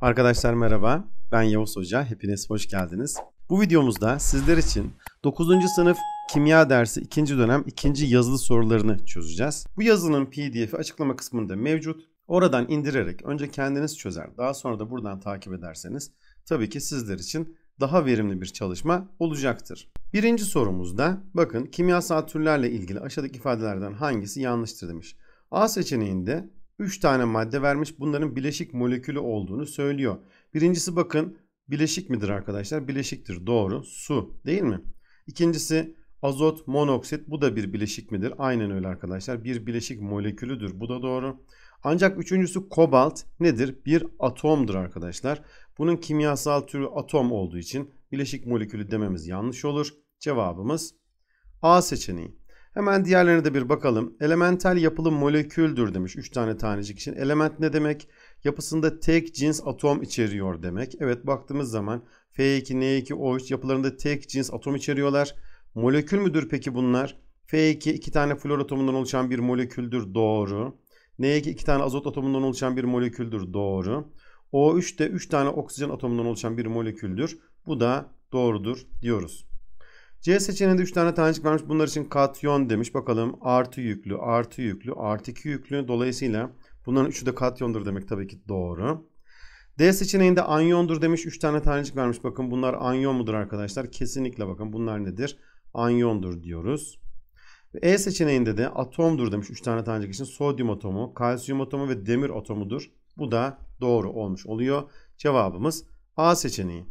Arkadaşlar merhaba, ben Yavuz Hoca, hepiniz hoş geldiniz. Bu videomuzda sizler için 9. sınıf kimya dersi 2. dönem 2. yazılı sorularını çözeceğiz. Bu yazının pdf'i açıklama kısmında mevcut. Oradan indirerek önce kendiniz çözer, daha sonra da buradan takip ederseniz tabii ki sizler için daha verimli bir çalışma olacaktır. Birinci sorumuzda bakın kimyasal türlerle ilgili aşağıdaki ifadelerden hangisi yanlıştır demiş. A seçeneğinde 3 tane madde vermiş. Bunların bileşik molekülü olduğunu söylüyor. Birincisi bakın bileşik midir arkadaşlar? Bileşiktir. Doğru. Su değil mi? İkincisi azot monoksit. Bu da bir bileşik midir? Aynen öyle arkadaşlar. Bir bileşik molekülüdür. Bu da doğru. Ancak üçüncüsü kobalt nedir? Bir atomdur arkadaşlar. Bunun kimyasal türü atom olduğu için bileşik molekülü dememiz yanlış olur. Cevabımız A seçeneği. Hemen diğerlerine de bir bakalım. Elementel yapılı moleküldür demiş 3 tane tanecik için. Element ne demek? Yapısında tek cins atom içeriyor demek. Evet baktığımız zaman F2, N2, O3 yapılarında tek cins atom içeriyorlar. Molekül müdür peki bunlar? F2 iki tane flor atomundan oluşan bir moleküldür doğru. N2 iki tane azot atomundan oluşan bir moleküldür doğru. O3 de 3 tane oksijen atomundan oluşan bir moleküldür. Bu da doğrudur diyoruz. C seçeneğinde 3 tane tanecik vermiş. Bunlar için katyon demiş. Bakalım artı yüklü, artı yüklü, artı 2 yüklü. Dolayısıyla bunların üçü de katyondur demek tabii ki doğru. D seçeneğinde anyondur demiş. 3 tane tanecik vermiş. Bakın bunlar anyon mudur arkadaşlar? Kesinlikle bakın bunlar nedir? Anyondur diyoruz. E seçeneğinde de atomdur demiş 3 tane tanecik için. Sodyum atomu, kalsiyum atomu ve demir atomudur. Bu da doğru olmuş oluyor. Cevabımız A seçeneği.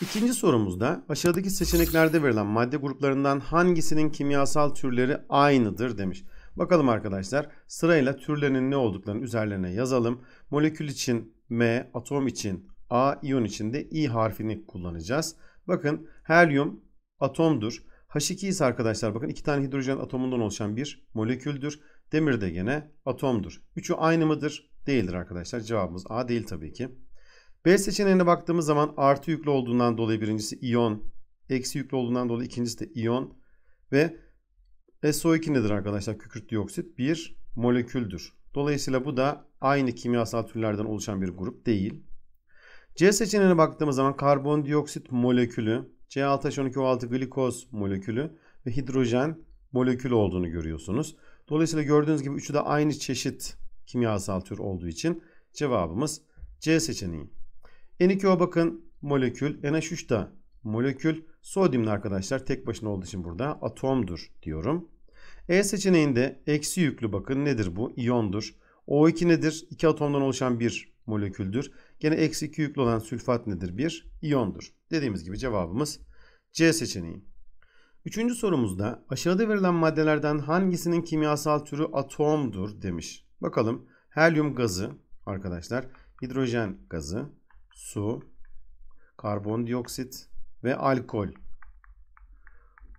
İkinci sorumuzda aşağıdaki seçeneklerde verilen madde gruplarından hangisinin kimyasal türleri aynıdır demiş. Bakalım arkadaşlar sırayla türlerinin ne olduklarını üzerlerine yazalım. Molekül için M, atom için A, iyon için de I harfini kullanacağız. Bakın helyum atomdur. H2 ise arkadaşlar bakın iki tane hidrojen atomundan oluşan bir moleküldür. Demir de gene atomdur. Üçü aynı mıdır? Değildir arkadaşlar. Cevabımız A değil tabii ki. B seçeneğine baktığımız zaman artı yüklü olduğundan dolayı birincisi iyon. Eksi yüklü olduğundan dolayı ikincisi de iyon. Ve SO2 nedir arkadaşlar? Kükürt dioksit bir moleküldür. Dolayısıyla bu da aynı kimyasal türlerden oluşan bir grup değil. C seçeneğine baktığımız zaman karbondioksit molekülü, C6H12O6 glikoz molekülü ve hidrojen molekülü olduğunu görüyorsunuz. Dolayısıyla gördüğünüz gibi üçü de aynı çeşit kimyasal tür olduğu için cevabımız C seçeneği. N2O bakın molekül. NH3 da molekül. Sodyum arkadaşlar tek başına olduğu için burada atomdur diyorum. E seçeneğinde eksi yüklü bakın nedir bu? İyondur. O2 nedir? İki atomdan oluşan bir moleküldür. Gene eksi 2 yüklü olan sülfat nedir? Bir iyondur. Dediğimiz gibi cevabımız C seçeneği. Üçüncü sorumuzda aşağıda verilen maddelerden hangisinin kimyasal türü atomdur demiş. Bakalım helyum gazı arkadaşlar, hidrojen gazı, su, karbondioksit ve alkol.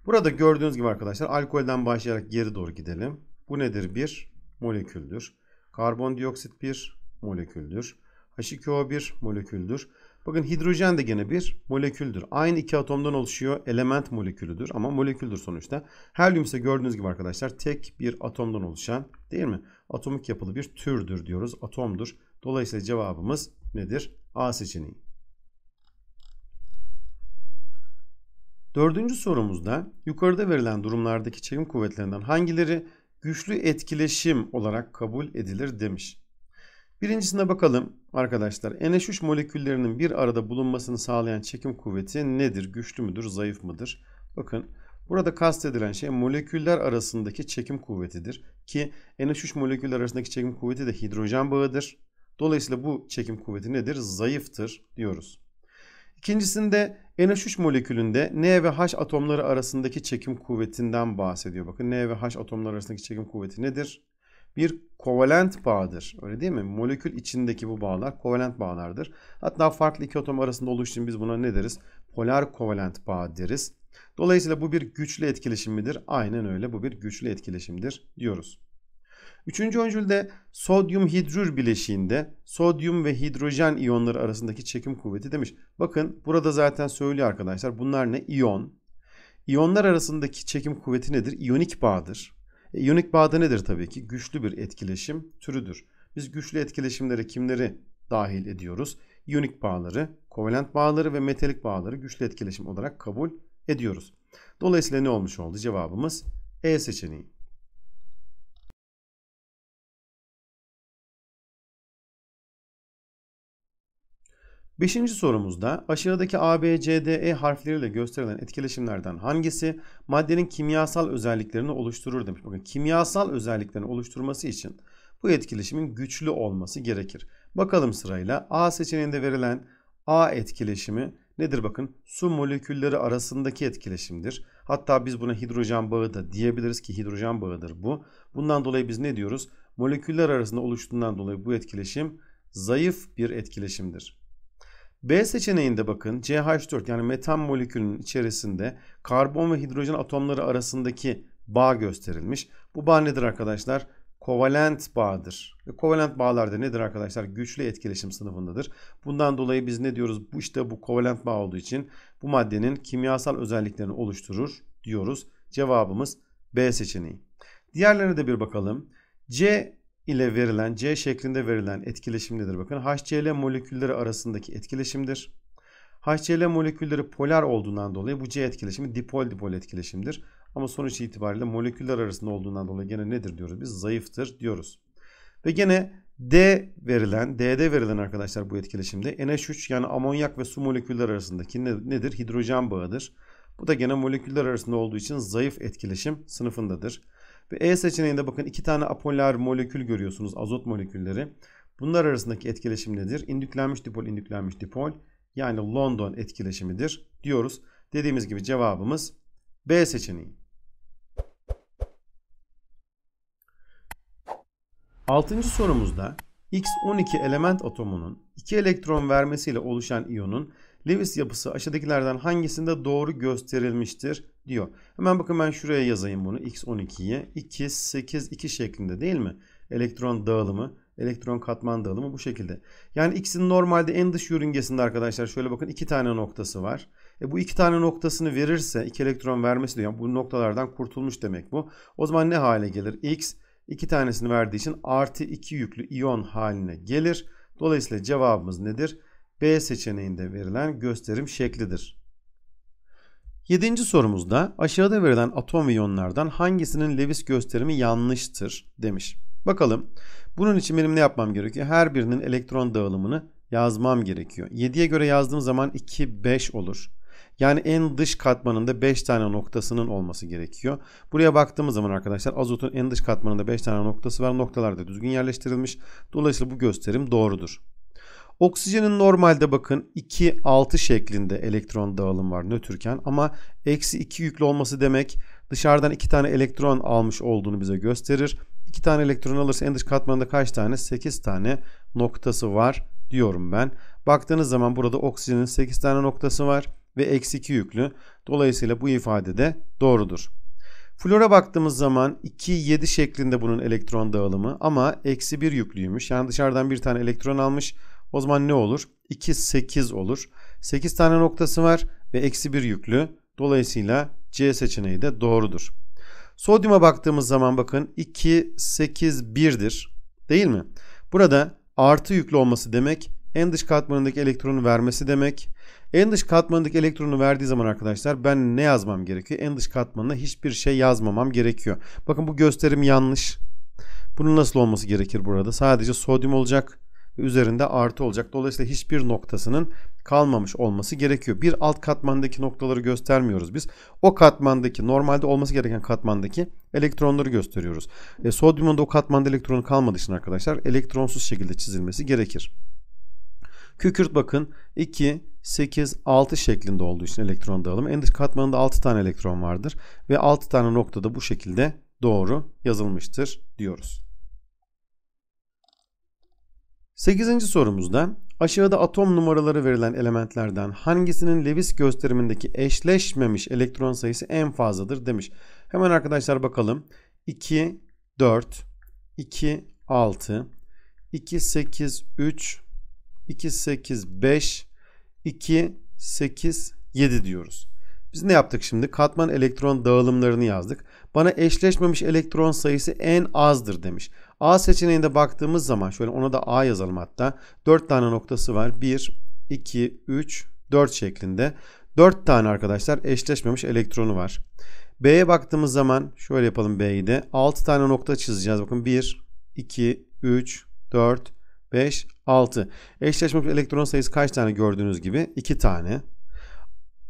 Burada gördüğünüz gibi arkadaşlar alkolden başlayarak geri doğru gidelim. Bu nedir? Bir moleküldür. Karbondioksit bir moleküldür. H2O bir moleküldür. Bakın hidrojen de gene bir moleküldür. Aynı iki atomdan oluşuyor. Element molekülüdür ama moleküldür sonuçta. Helyum ise gördüğünüz gibi arkadaşlar tek bir atomdan oluşan değil mi? Atomik yapılı bir türdür diyoruz. Atomdur. Dolayısıyla cevabımız nedir? A seçeneği. Dördüncü sorumuzda yukarıda verilen durumlardaki çekim kuvvetlerinden hangileri güçlü etkileşim olarak kabul edilir demiş. Birincisine bakalım arkadaşlar. NH3 moleküllerinin bir arada bulunmasını sağlayan çekim kuvveti nedir? Güçlü müdür, zayıf mıdır? Bakın burada kastedilen şey moleküller arasındaki çekim kuvvetidir. Ki NH3 moleküller arasındaki çekim kuvveti de hidrojen bağıdır. Dolayısıyla bu çekim kuvveti nedir? Zayıftır diyoruz. İkincisinde NH3 molekülünde N ve H atomları arasındaki çekim kuvvetinden bahsediyor. Bakın N ve H atomları arasındaki çekim kuvveti nedir? Bir kovalent bağdır. Öyle değil mi? Molekül içindeki bu bağlar kovalent bağlardır. Hatta farklı iki atom arasında oluşu için biz buna ne deriz? Polar kovalent bağ deriz. Dolayısıyla bu bir güçlü etkileşim midir? Aynen öyle bu bir güçlü etkileşimdir diyoruz. Üçüncü öncülde sodyum hidrür bileşiğinde sodyum ve hidrojen iyonları arasındaki çekim kuvveti demiş. Bakın burada zaten söylüyor arkadaşlar. Bunlar ne? İyon. İyonlar arasındaki çekim kuvveti nedir? İyonik bağdır. E, iyonik bağda nedir tabii ki? Güçlü bir etkileşim türüdür. Biz güçlü etkileşimlere kimleri dahil ediyoruz? İyonik bağları, kovalent bağları ve metalik bağları güçlü etkileşim olarak kabul ediyoruz. Dolayısıyla ne olmuş oldu? Cevabımız E seçeneği. Beşinci sorumuzda aşağıdaki A, B, C, D, E harfleriyle gösterilen etkileşimlerden hangisi maddenin kimyasal özelliklerini oluşturur demiş. Bakın kimyasal özelliklerini oluşturması için bu etkileşimin güçlü olması gerekir. Bakalım sırayla A seçeneğinde verilen A etkileşimi nedir bakın? Su molekülleri arasındaki etkileşimdir. Hatta biz buna hidrojen bağı da diyebiliriz ki hidrojen bağıdır bu. Bundan dolayı biz ne diyoruz? Moleküller arasında oluştuğundan dolayı bu etkileşim zayıf bir etkileşimdir. B seçeneğinde bakın CH4 yani metan molekülünün içerisinde karbon ve hidrojen atomları arasındaki bağ gösterilmiş. Bu bağ nedir arkadaşlar? Kovalent bağdır. Ve kovalent bağlarda nedir arkadaşlar? Güçlü etkileşim sınıfındadır. Bundan dolayı biz ne diyoruz? Bu işte bu kovalent bağ olduğu için bu maddenin kimyasal özelliklerini oluşturur diyoruz. Cevabımız B seçeneği. Diğerlerine de bir bakalım. C ile verilen C şeklinde verilen etkileşimlidir. Bakın HCl molekülleri arasındaki etkileşimdir. HCl molekülleri polar olduğundan dolayı bu C etkileşimi dipol dipol etkileşimdir. Ama sonuç itibariyle moleküller arasında olduğundan dolayı gene nedir diyoruz biz? Zayıftır diyoruz. Ve gene D verilen, D'de verilen arkadaşlar bu etkileşimde NH3 yani amonyak ve su moleküller arasındaki nedir? Hidrojen bağıdır. Bu da gene moleküller arasında olduğu için zayıf etkileşim sınıfındadır. Ve E seçeneğinde bakın iki tane apolar molekül görüyorsunuz. Azot molekülleri. Bunlar arasındaki etkileşim nedir? İndüklenmiş dipol, indüklenmiş dipol. Yani London etkileşimidir diyoruz. Dediğimiz gibi cevabımız B seçeneği. Altıncı sorumuzda X12 element atomunun 2 elektron vermesiyle oluşan iyonun Lewis yapısı aşağıdakilerden hangisinde doğru gösterilmiştir diyor. Hemen bakın ben şuraya yazayım bunu x12'ye 2 8 2 şeklinde değil mi? Elektron dağılımı elektron katman dağılımı bu şekilde. Yani x'in normalde en dış yörüngesinde arkadaşlar şöyle bakın iki tane noktası var. E bu iki tane noktasını verirse iki elektron vermesi diyor. Yani bu noktalardan kurtulmuş demek bu. O zaman ne hale gelir? X iki tanesini verdiği için artı iki yüklü iyon haline gelir. Dolayısıyla cevabımız nedir? B seçeneğinde verilen gösterim şeklidir. Yedinci sorumuzda aşağıda verilen atom ve iyonlardan hangisinin Lewis gösterimi yanlıştır demiş. Bakalım bunun için benim ne yapmam gerekiyor? Her birinin elektron dağılımını yazmam gerekiyor. 7'ye göre yazdığım zaman 2, 5 olur. Yani en dış katmanında 5 tane noktasının olması gerekiyor. Buraya baktığımız zaman arkadaşlar azotun en dış katmanında 5 tane noktası var. Noktalar da düzgün yerleştirilmiş. Dolayısıyla bu gösterim doğrudur. Oksijenin normalde bakın 2-6 şeklinde elektron dağılım var nötrken ama eksi 2 yüklü olması demek dışarıdan 2 tane elektron almış olduğunu bize gösterir. 2 tane elektron alırsa en dış katmanında kaç tane? 8 tane noktası var diyorum ben. Baktığınız zaman burada oksijenin 8 tane noktası var ve eksi 2 yüklü. Dolayısıyla bu ifade de doğrudur. Flora baktığımız zaman 2-7 şeklinde bunun elektron dağılımı ama eksi 1 yüklüymüş. Yani dışarıdan bir tane elektron almış. O zaman ne olur? 2, 8 olur. 8 tane noktası var ve eksi 1 yüklü. Dolayısıyla C seçeneği de doğrudur. Sodyuma baktığımız zaman bakın 2, 8, 1'dir. Değil mi? Burada artı yüklü olması demek en dış katmanındaki elektronu vermesi demek. En dış katmanındaki elektronu verdiği zaman arkadaşlar ben ne yazmam gerekiyor? En dış katmanına hiçbir şey yazmamam gerekiyor. Bakın bu gösterim yanlış. Bunun nasıl olması gerekir burada? Sadece sodyum olacak üzerinde artı olacak. Dolayısıyla hiçbir noktasının kalmamış olması gerekiyor. Bir alt katmandaki noktaları göstermiyoruz biz. O katmandaki normalde olması gereken katmandaki elektronları gösteriyoruz. E, sodyumun da o katmanda elektronu kalmadığı için arkadaşlar elektronsuz şekilde çizilmesi gerekir. Kükürt bakın 2, 8, 6 şeklinde olduğu için elektron dağılımı. En dış katmanında 6 tane elektron vardır ve 6 tane noktada bu şekilde doğru yazılmıştır diyoruz. 8. sorumuzda aşağıda atom numaraları verilen elementlerden hangisinin Lewis gösterimindeki eşleşmemiş elektron sayısı en fazladır demiş. Hemen arkadaşlar bakalım. 2, 4, 2, 6, 2, 8, 3, 2, 8, 5, 2, 8, 7 diyoruz. Biz ne yaptık şimdi? Katman elektron dağılımlarını yazdık. Bana eşleşmemiş elektron sayısı en azdır demiş. A seçeneğinde baktığımız zaman şöyle ona da A yazalım hatta. 4 tane noktası var. 1, 2, 3, 4 şeklinde. 4 tane arkadaşlar eşleşmemiş elektronu var. B'ye baktığımız zaman şöyle yapalım B'yi de. 6 tane nokta çizeceğiz. Bakın 1, 2, 3, 4, 5, 6. Eşleşmemiş elektron sayısı kaç tane gördüğünüz gibi? 2 tane.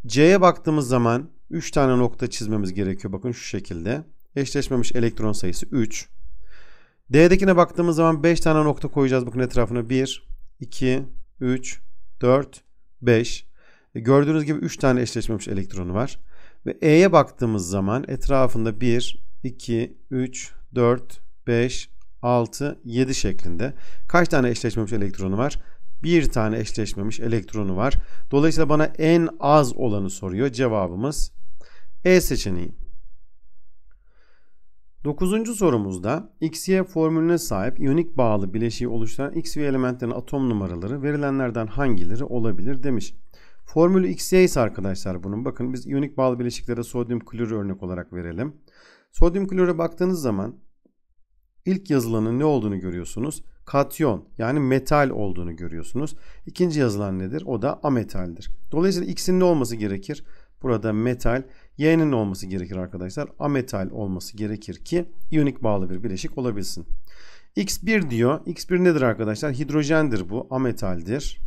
C'ye baktığımız zaman 3 tane nokta çizmemiz gerekiyor. Bakın şu şekilde. Eşleşmemiş elektron sayısı 3. D'dekine baktığımız zaman 5 tane nokta koyacağız bakın etrafına. 1, 2, 3, 4, 5. Gördüğünüz gibi 3 tane eşleşmemiş elektronu var. Ve E'ye baktığımız zaman etrafında 1, 2, 3, 4, 5, 6, 7 şeklinde. Kaç tane eşleşmemiş elektronu var? Bir tane eşleşmemiş elektronu var. Dolayısıyla bana en az olanı soruyor. Cevabımız E seçeneği. Dokuzuncu sorumuzda XY formülüne sahip iyonik bağlı bileşiği oluşturan X ve elementlerin atom numaraları verilenlerden hangileri olabilir demiş. Formülü XY ise arkadaşlar bunun bakın biz iyonik bağlı bileşiklere sodyum klorür örnek olarak verelim. Sodyum klorüre baktığınız zaman ilk yazılanın ne olduğunu görüyorsunuz. Katyon yani metal olduğunu görüyorsunuz. İkinci yazılan nedir? O da ametaldir. Dolayısıyla X'in ne olması gerekir? Burada metal Y'nin olması gerekir arkadaşlar. Ametal olması gerekir ki iyonik bağlı bir bileşik olabilsin. X1 diyor. X1 nedir arkadaşlar? Hidrojendir bu. Ametaldir.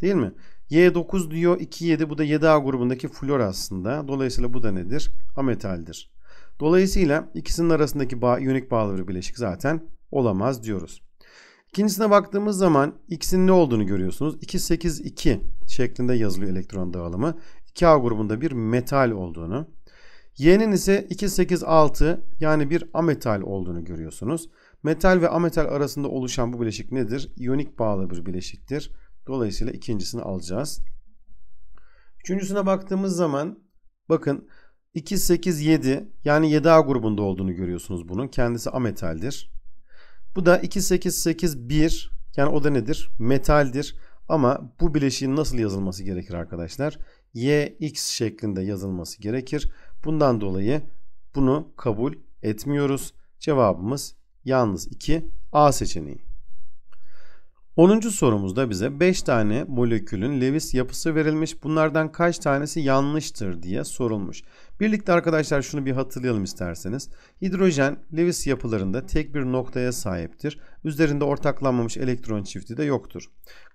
Değil mi? Y9 diyor 2,7 bu da 7A grubundaki flor aslında. Dolayısıyla bu da nedir? Ametaldir. Dolayısıyla ikisinin arasındaki bağ, iyonik bağlı bir bileşik zaten olamaz diyoruz. İkincisine baktığımız zaman X'in ne olduğunu görüyorsunuz. 282 şeklinde yazılıyor elektron dağılımı. K grubunda bir metal olduğunu, Y'nin ise 286 yani bir ametal olduğunu görüyorsunuz. Metal ve ametal arasında oluşan bu bileşik nedir? İyonik bağlı bir bileşiktir. Dolayısıyla ikincisini alacağız. Üçüncüsüne baktığımız zaman bakın 287 yani 7A grubunda olduğunu görüyorsunuz bunun. Kendisi ametaldir. Bu da 2881 yani o da nedir? Metaldir. Ama bu bileşiğin nasıl yazılması gerekir arkadaşlar? Yx şeklinde yazılması gerekir. Bundan dolayı bunu kabul etmiyoruz. Cevabımız yalnız 2 A seçeneği. 10. sorumuzda bize 5 tane molekülün Lewis yapısı verilmiş. Bunlardan kaç tanesi yanlıştır diye sorulmuş. Birlikte arkadaşlar şunu bir hatırlayalım isterseniz. Hidrojen Lewis yapılarında tek bir noktaya sahiptir. Üzerinde ortaklanmamış elektron çifti de yoktur.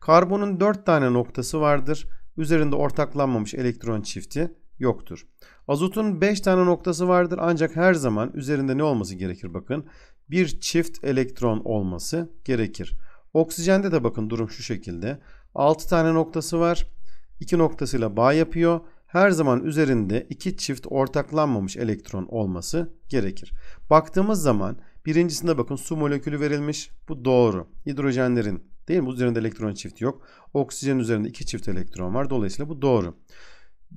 Karbonun 4 tane noktası vardır. Üzerinde ortaklanmamış elektron çifti yoktur. Azotun 5 tane noktası vardır ancak her zaman üzerinde ne olması gerekir bakın. Bir çift elektron olması gerekir. Oksijende de bakın durum şu şekilde. 6 tane noktası var. 2 noktasıyla bağ yapıyor. Her zaman üzerinde iki çift ortaklanmamış elektron olması gerekir. Baktığımız zaman birincisinde bakın su molekülü verilmiş. Bu doğru. Hidrojenlerin Değil mi? Üzerinde elektron çifti yok. Oksijen üzerinde iki çift elektron var. Dolayısıyla bu doğru.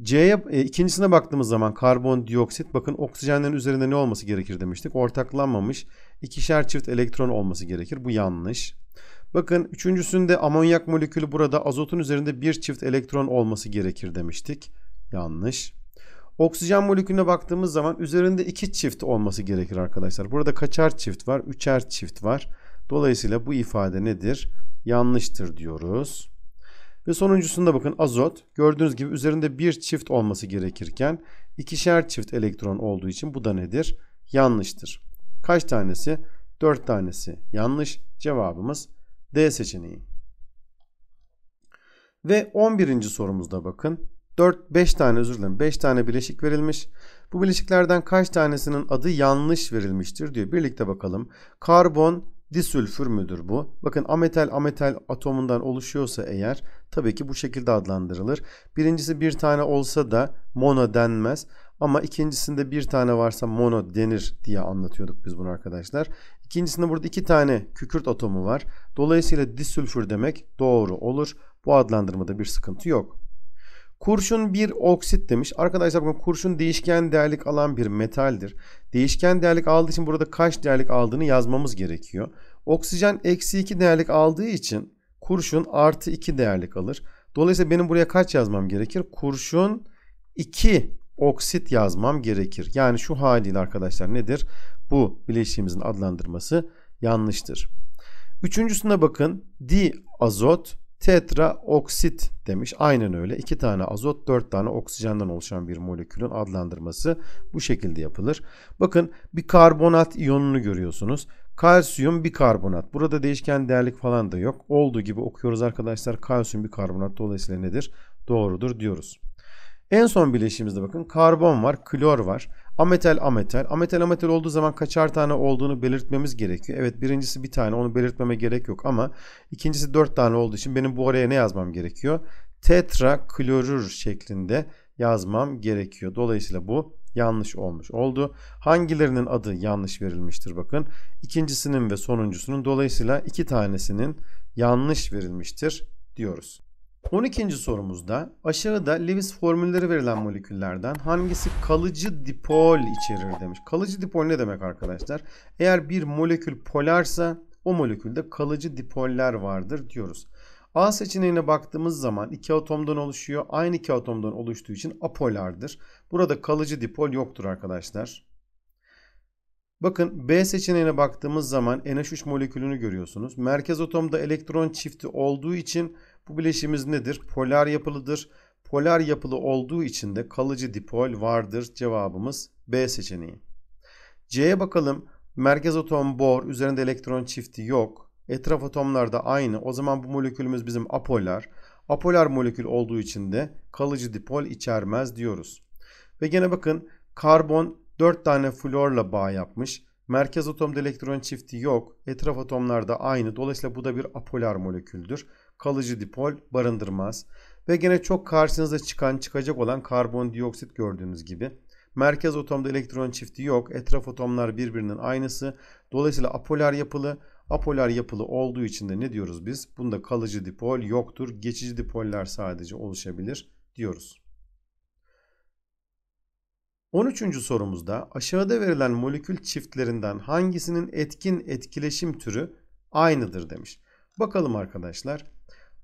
C'ye e, ikincisine baktığımız zaman karbondioksit bakın oksijenlerin üzerinde ne olması gerekir demiştik. Ortaklanmamış ikişer çift elektron olması gerekir. Bu yanlış. Bakın üçüncüsünde amonyak molekülü burada azotun üzerinde bir çift elektron olması gerekir demiştik. Yanlış. Oksijen molekülüne baktığımız zaman üzerinde iki çift olması gerekir arkadaşlar. Burada kaçar çift var? Üçer çift var. Dolayısıyla bu ifade nedir? yanlıştır diyoruz. Ve sonuncusunda bakın azot gördüğünüz gibi üzerinde bir çift olması gerekirken ikişer çift elektron olduğu için bu da nedir? Yanlıştır. Kaç tanesi? 4 tanesi yanlış. Cevabımız D seçeneği. Ve 11. sorumuzda bakın. 4 5 tane özür dilerim 5 tane bileşik verilmiş. Bu bileşiklerden kaç tanesinin adı yanlış verilmiştir diyor. Birlikte bakalım. Karbon Disülfür müdür bu? Bakın ametal ametal atomundan oluşuyorsa eğer tabii ki bu şekilde adlandırılır. Birincisi bir tane olsa da mono denmez. Ama ikincisinde bir tane varsa mono denir diye anlatıyorduk biz bunu arkadaşlar. İkincisinde burada iki tane kükürt atomu var. Dolayısıyla disülfür demek doğru olur. Bu adlandırmada bir sıkıntı yok. Kurşun bir oksit demiş. Arkadaşlar bakın kurşun değişken değerlik alan bir metaldir. Değişken değerlik aldığı için burada kaç değerlik aldığını yazmamız gerekiyor. Oksijen eksi 2 değerlik aldığı için kurşun artı 2 değerlik alır. Dolayısıyla benim buraya kaç yazmam gerekir? Kurşun 2 oksit yazmam gerekir. Yani şu haliyle arkadaşlar nedir? Bu bileşiğimizin adlandırması yanlıştır. Üçüncüsüne bakın. Di azot Tetra demiş. Aynen öyle. 2 tane azot, 4 tane oksijenden oluşan bir molekülün adlandırması bu şekilde yapılır. Bakın bir karbonat iyonunu görüyorsunuz. Kalsiyum bir karbonat. Burada değişken değerlik falan da yok. Olduğu gibi okuyoruz arkadaşlar. Kalsiyum bir karbonat. dolayısıyla nedir? Doğrudur diyoruz. En son bileşimimizde bakın karbon var, klor var. Ametel ametel. Ametel ametel olduğu zaman kaçar tane olduğunu belirtmemiz gerekiyor. Evet birincisi bir tane onu belirtmeme gerek yok ama ikincisi dört tane olduğu için benim bu araya ne yazmam gerekiyor? Tetra klorür şeklinde yazmam gerekiyor. Dolayısıyla bu yanlış olmuş oldu. Hangilerinin adı yanlış verilmiştir bakın. İkincisinin ve sonuncusunun dolayısıyla iki tanesinin yanlış verilmiştir diyoruz. 12. sorumuzda aşağıda Lewis formülleri verilen moleküllerden hangisi kalıcı dipol içerir demiş. Kalıcı dipol ne demek arkadaşlar? Eğer bir molekül polarsa o molekülde kalıcı dipoller vardır diyoruz. A seçeneğine baktığımız zaman iki atomdan oluşuyor. Aynı iki atomdan oluştuğu için apolardır. Burada kalıcı dipol yoktur arkadaşlar. Bakın B seçeneğine baktığımız zaman NH3 molekülünü görüyorsunuz. Merkez atomda elektron çifti olduğu için bu bileşimiz nedir? Polar yapılıdır. Polar yapılı olduğu için de kalıcı dipol vardır. Cevabımız B seçeneği. C'ye bakalım. Merkez atom bor, üzerinde elektron çifti yok. Etraf atomlar da aynı. O zaman bu molekülümüz bizim apolar. Apolar molekül olduğu için de kalıcı dipol içermez diyoruz. Ve gene bakın karbon 4 tane florla bağ yapmış. Merkez atomda elektron çifti yok. Etraf atomlar da aynı. Dolayısıyla bu da bir apolar moleküldür kalıcı dipol barındırmaz. Ve gene çok karşınıza çıkan çıkacak olan karbondioksit gördüğünüz gibi. Merkez atomda elektron çifti yok. Etraf atomlar birbirinin aynısı. Dolayısıyla apolar yapılı. Apolar yapılı olduğu için de ne diyoruz biz? Bunda kalıcı dipol yoktur. Geçici dipoller sadece oluşabilir diyoruz. 13. sorumuzda aşağıda verilen molekül çiftlerinden hangisinin etkin etkileşim türü aynıdır demiş. Bakalım arkadaşlar.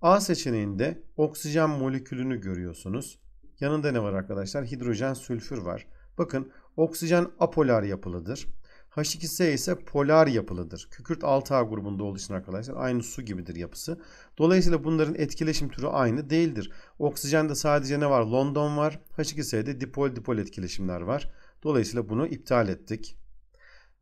A seçeneğinde oksijen molekülünü görüyorsunuz. Yanında ne var arkadaşlar? Hidrojen sülfür var. Bakın oksijen apolar yapılıdır. H2S ise polar yapılıdır. Kükürt 6A grubunda olduğu için arkadaşlar aynı su gibidir yapısı. Dolayısıyla bunların etkileşim türü aynı değildir. Oksijende sadece ne var? London var. H2S'de dipol dipol etkileşimler var. Dolayısıyla bunu iptal ettik.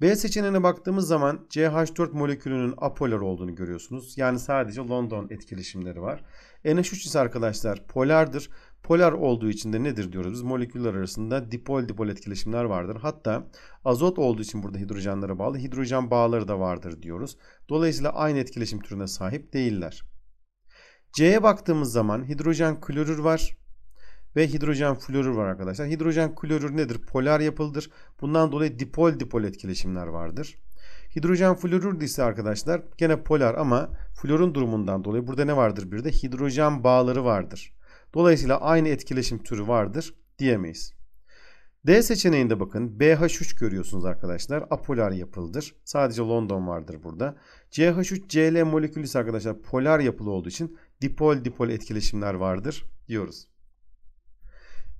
B seçeneğine baktığımız zaman CH4 molekülünün apolar olduğunu görüyorsunuz. Yani sadece London etkileşimleri var. NH3 ise arkadaşlar polardır. Polar olduğu için de nedir diyoruz biz? Moleküller arasında dipol dipol etkileşimler vardır. Hatta azot olduğu için burada hidrojenlere bağlı hidrojen bağları da vardır diyoruz. Dolayısıyla aynı etkileşim türüne sahip değiller. C'ye baktığımız zaman hidrojen klorür var ve hidrojen florür var arkadaşlar. Hidrojen klorür nedir? Polar yapıldır. Bundan dolayı dipol dipol etkileşimler vardır. Hidrojen florür ise arkadaşlar gene polar ama florun durumundan dolayı burada ne vardır bir de hidrojen bağları vardır. Dolayısıyla aynı etkileşim türü vardır diyemeyiz. D seçeneğinde bakın BH3 görüyorsunuz arkadaşlar. Apolar yapılıdır. Sadece London vardır burada. CH3 CL molekülü ise arkadaşlar polar yapılı olduğu için dipol dipol etkileşimler vardır diyoruz.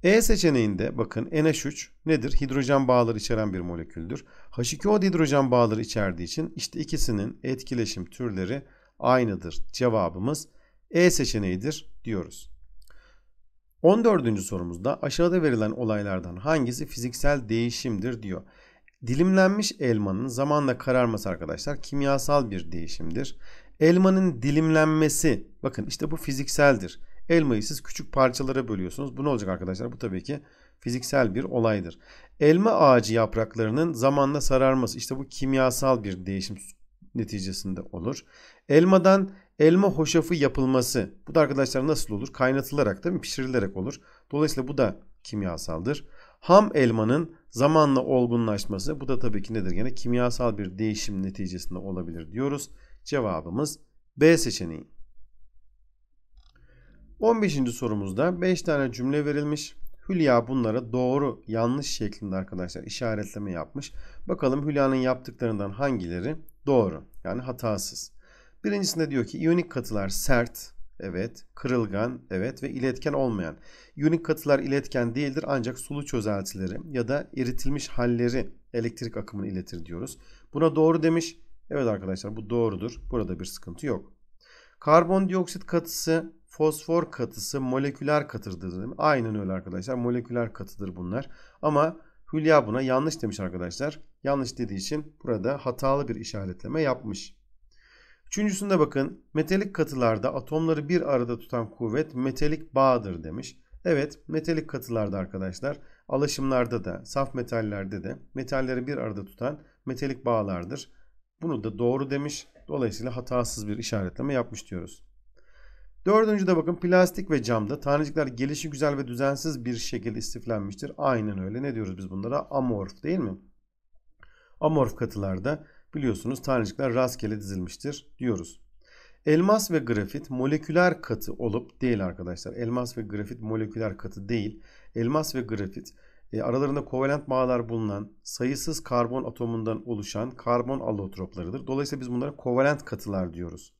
E seçeneğinde bakın NH3 nedir? Hidrojen bağları içeren bir moleküldür. H2O hidrojen bağları içerdiği için işte ikisinin etkileşim türleri aynıdır. Cevabımız E seçeneğidir diyoruz. 14. sorumuzda aşağıda verilen olaylardan hangisi fiziksel değişimdir diyor. Dilimlenmiş elmanın zamanla kararması arkadaşlar kimyasal bir değişimdir. Elmanın dilimlenmesi bakın işte bu fizikseldir. Elmayı siz küçük parçalara bölüyorsunuz. Bu ne olacak arkadaşlar? Bu tabii ki fiziksel bir olaydır. Elma ağacı yapraklarının zamanla sararması işte bu kimyasal bir değişim neticesinde olur. Elmadan elma hoşafı yapılması. Bu da arkadaşlar nasıl olur? Kaynatılarak değil mi? Pişirilerek olur. Dolayısıyla bu da kimyasaldır. Ham elmanın zamanla olgunlaşması. Bu da tabii ki nedir? Yine kimyasal bir değişim neticesinde olabilir diyoruz. Cevabımız B seçeneği. 15. sorumuzda 5 tane cümle verilmiş. Hülya bunlara doğru yanlış şeklinde arkadaşlar işaretleme yapmış. Bakalım Hülya'nın yaptıklarından hangileri doğru yani hatasız. Birincisinde diyor ki iyonik katılar sert, evet, kırılgan, evet ve iletken olmayan. İyonik katılar iletken değildir ancak sulu çözeltileri ya da eritilmiş halleri elektrik akımını iletir diyoruz. Buna doğru demiş. Evet arkadaşlar bu doğrudur. Burada bir sıkıntı yok. Karbondioksit katısı fosfor katısı moleküler katıdır değil Aynen öyle arkadaşlar. Moleküler katıdır bunlar. Ama Hülya buna yanlış demiş arkadaşlar. Yanlış dediği için burada hatalı bir işaretleme yapmış. Üçüncüsünde bakın metalik katılarda atomları bir arada tutan kuvvet metalik bağdır demiş. Evet metalik katılarda arkadaşlar alaşımlarda da saf metallerde de metalleri bir arada tutan metalik bağlardır. Bunu da doğru demiş. Dolayısıyla hatasız bir işaretleme yapmış diyoruz. Dördüncüde bakın plastik ve camda tanecikler gelişi güzel ve düzensiz bir şekilde istiflenmiştir. Aynen öyle. Ne diyoruz biz bunlara? Amorf değil mi? Amorf katılarda biliyorsunuz tanecikler rastgele dizilmiştir diyoruz. Elmas ve grafit moleküler katı olup değil arkadaşlar. Elmas ve grafit moleküler katı değil. Elmas ve grafit e, aralarında kovalent bağlar bulunan sayısız karbon atomundan oluşan karbon allotroplarıdır. Dolayısıyla biz bunlara kovalent katılar diyoruz.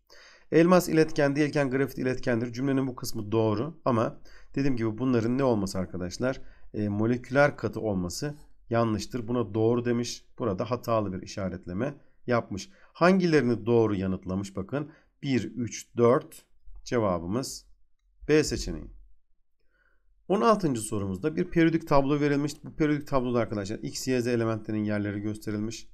Elmas iletken değilken grafit iletkendir. Cümlenin bu kısmı doğru ama dediğim gibi bunların ne olması arkadaşlar? E, moleküler katı olması yanlıştır. Buna doğru demiş. Burada hatalı bir işaretleme yapmış. Hangilerini doğru yanıtlamış bakın. 1, 3, 4 cevabımız B seçeneği. 16. sorumuzda bir periyodik tablo verilmiş. Bu periyodik tabloda arkadaşlar x, y, z elementlerin yerleri gösterilmiş.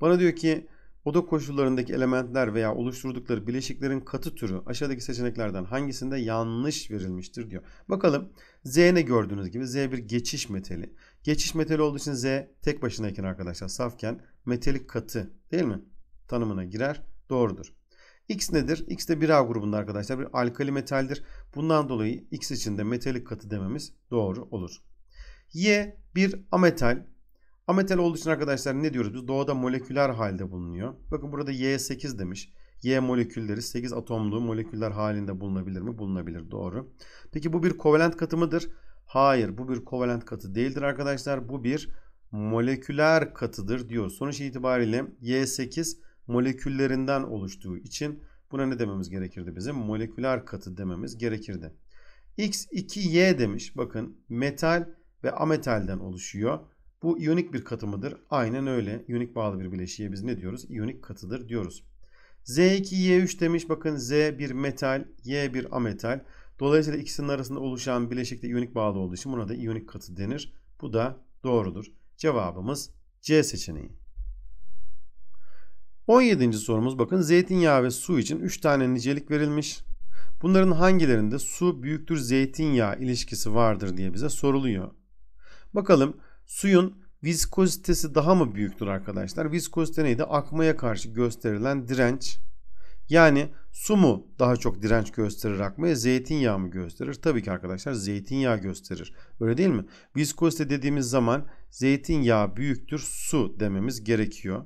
Bana diyor ki Oda koşullarındaki elementler veya oluşturdukları bileşiklerin katı türü aşağıdaki seçeneklerden hangisinde yanlış verilmiştir diyor. Bakalım Z ne gördüğünüz gibi Z bir geçiş metali. Geçiş metali olduğu için Z tek başınayken arkadaşlar safken metalik katı değil mi? Tanımına girer. Doğrudur. X nedir? X de 1A grubunda arkadaşlar bir alkali metaldir. Bundan dolayı X için de metalik katı dememiz doğru olur. Y bir ametal Ametal olduğu için arkadaşlar ne diyoruz biz? Doğada moleküler halde bulunuyor. Bakın burada Y8 demiş. Y molekülleri 8 atomlu moleküller halinde bulunabilir mi? Bulunabilir. Doğru. Peki bu bir kovalent katı mıdır? Hayır. Bu bir kovalent katı değildir arkadaşlar. Bu bir moleküler katıdır diyor. Sonuç itibariyle Y8 moleküllerinden oluştuğu için buna ne dememiz gerekirdi bizim? Moleküler katı dememiz gerekirdi. X2Y demiş. Bakın metal ve ametalden oluşuyor. Bu iyonik bir katımıdır. Aynen öyle. İyonik bağlı bir bileşiğe biz ne diyoruz? İyonik katıdır diyoruz. Z2Y3 demiş. Bakın Z bir metal, Y bir ametal. Dolayısıyla ikisinin arasında oluşan bileşikte de iyonik bağlı olduğu için buna da iyonik katı denir. Bu da doğrudur. Cevabımız C seçeneği. 17. sorumuz bakın zeytinyağı ve su için 3 tane nicelik verilmiş. Bunların hangilerinde su büyüktür zeytinyağı ilişkisi vardır diye bize soruluyor. Bakalım Suyun viskozitesi daha mı büyüktür arkadaşlar? Viskozite neydi? Akmaya karşı gösterilen direnç. Yani su mu daha çok direnç gösterir akmaya, zeytinyağı mı gösterir? Tabii ki arkadaşlar zeytinyağı gösterir. Öyle değil mi? Viskozite dediğimiz zaman zeytinyağı büyüktür su dememiz gerekiyor.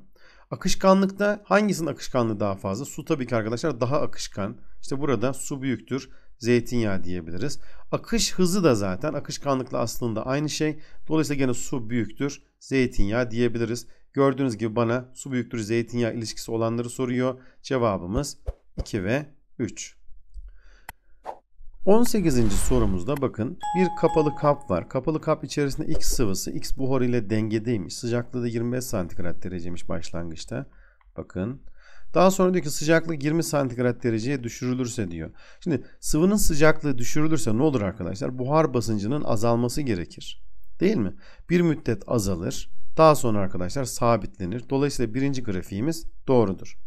Akışkanlıkta hangisinin akışkanlığı daha fazla? Su tabii ki arkadaşlar daha akışkan. İşte burada su büyüktür zeytinyağı diyebiliriz. Akış hızı da zaten akışkanlıkla aslında aynı şey. Dolayısıyla gene su büyüktür zeytinyağı diyebiliriz. Gördüğünüz gibi bana su büyüktür zeytinyağı ilişkisi olanları soruyor. Cevabımız 2 ve 3. 18. sorumuzda bakın bir kapalı kap var. Kapalı kap içerisinde X sıvısı X buhar ile dengedeymiş. Sıcaklığı da 25 santigrat dereceymiş başlangıçta. Bakın daha sonra diyor ki sıcaklık 20 santigrat dereceye düşürülürse diyor. Şimdi sıvının sıcaklığı düşürülürse ne olur arkadaşlar? Buhar basıncının azalması gerekir. Değil mi? Bir müddet azalır. Daha sonra arkadaşlar sabitlenir. Dolayısıyla birinci grafiğimiz doğrudur.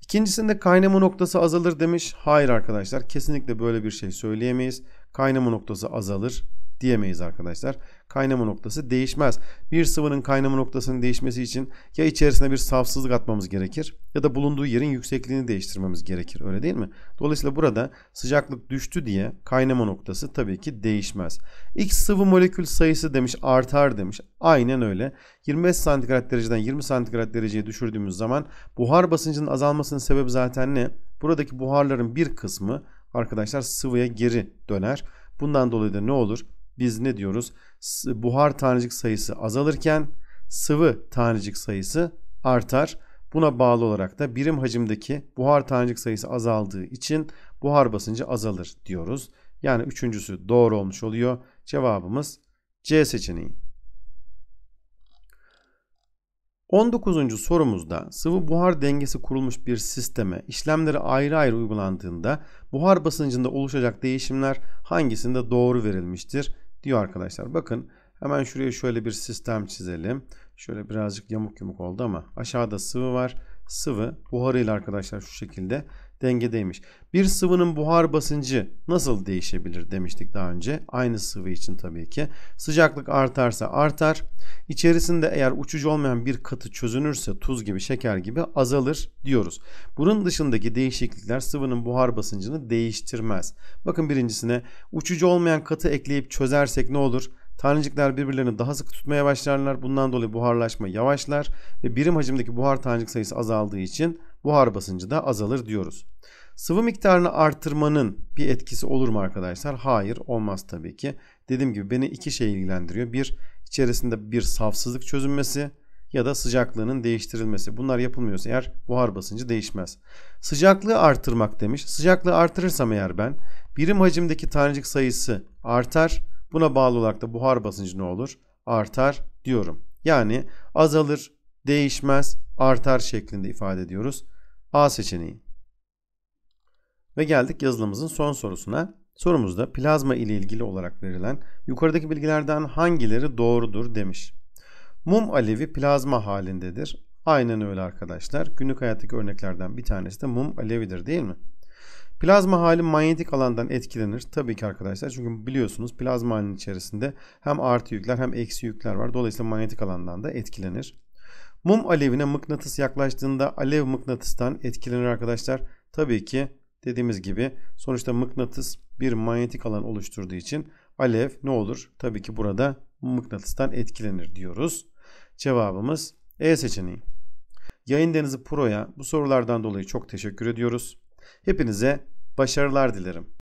İkincisinde kaynama noktası azalır demiş. Hayır arkadaşlar kesinlikle böyle bir şey söyleyemeyiz. Kaynama noktası azalır diyemeyiz arkadaşlar. Kaynama noktası değişmez. Bir sıvının kaynama noktasının değişmesi için ya içerisine bir safsızlık atmamız gerekir ya da bulunduğu yerin yüksekliğini değiştirmemiz gerekir. Öyle değil mi? Dolayısıyla burada sıcaklık düştü diye kaynama noktası tabii ki değişmez. X sıvı molekül sayısı demiş artar demiş. Aynen öyle. 25 santigrat dereceden 20 santigrat dereceye düşürdüğümüz zaman buhar basıncının azalmasının sebebi zaten ne? Buradaki buharların bir kısmı arkadaşlar sıvıya geri döner. Bundan dolayı da ne olur? biz ne diyoruz? Buhar tanecik sayısı azalırken sıvı tanecik sayısı artar. Buna bağlı olarak da birim hacimdeki buhar tanecik sayısı azaldığı için buhar basıncı azalır diyoruz. Yani üçüncüsü doğru olmuş oluyor. Cevabımız C seçeneği. 19. sorumuzda sıvı buhar dengesi kurulmuş bir sisteme işlemleri ayrı ayrı uygulandığında buhar basıncında oluşacak değişimler hangisinde doğru verilmiştir diyor arkadaşlar. Bakın hemen şuraya şöyle bir sistem çizelim. Şöyle birazcık yamuk yumuk oldu ama aşağıda sıvı var. Sıvı buharıyla arkadaşlar şu şekilde dengedeymiş. Bir sıvının buhar basıncı nasıl değişebilir demiştik daha önce. Aynı sıvı için tabii ki. Sıcaklık artarsa artar. İçerisinde eğer uçucu olmayan bir katı çözünürse tuz gibi şeker gibi azalır diyoruz. Bunun dışındaki değişiklikler sıvının buhar basıncını değiştirmez. Bakın birincisine uçucu olmayan katı ekleyip çözersek ne olur? Tanecikler birbirlerini daha sıkı tutmaya başlarlar. Bundan dolayı buharlaşma yavaşlar ve birim hacimdeki buhar tanecik sayısı azaldığı için buhar basıncı da azalır diyoruz. Sıvı miktarını artırmanın bir etkisi olur mu arkadaşlar? Hayır olmaz tabii ki. Dediğim gibi beni iki şey ilgilendiriyor. Bir içerisinde bir safsızlık çözülmesi ya da sıcaklığının değiştirilmesi. Bunlar yapılmıyorsa eğer buhar basıncı değişmez. Sıcaklığı artırmak demiş. Sıcaklığı artırırsam eğer ben birim hacimdeki tanecik sayısı artar. Buna bağlı olarak da buhar basıncı ne olur? Artar diyorum. Yani azalır, değişmez, artar şeklinde ifade ediyoruz. A seçeneği. Ve geldik yazılımımızın son sorusuna. Sorumuzda plazma ile ilgili olarak verilen yukarıdaki bilgilerden hangileri doğrudur demiş. Mum alevi plazma halindedir. Aynen öyle arkadaşlar. Günlük hayattaki örneklerden bir tanesi de mum alevidir değil mi? Plazma hali manyetik alandan etkilenir. Tabii ki arkadaşlar çünkü biliyorsunuz plazma halinin içerisinde hem artı yükler hem eksi yükler var. Dolayısıyla manyetik alandan da etkilenir. Mum alevine mıknatıs yaklaştığında alev mıknatıstan etkilenir arkadaşlar. Tabii ki dediğimiz gibi sonuçta mıknatıs bir manyetik alan oluşturduğu için alev ne olur? Tabii ki burada mıknatıstan etkilenir diyoruz. Cevabımız E seçeneği. Yayın Denizi Pro'ya bu sorulardan dolayı çok teşekkür ediyoruz. Hepinize başarılar dilerim.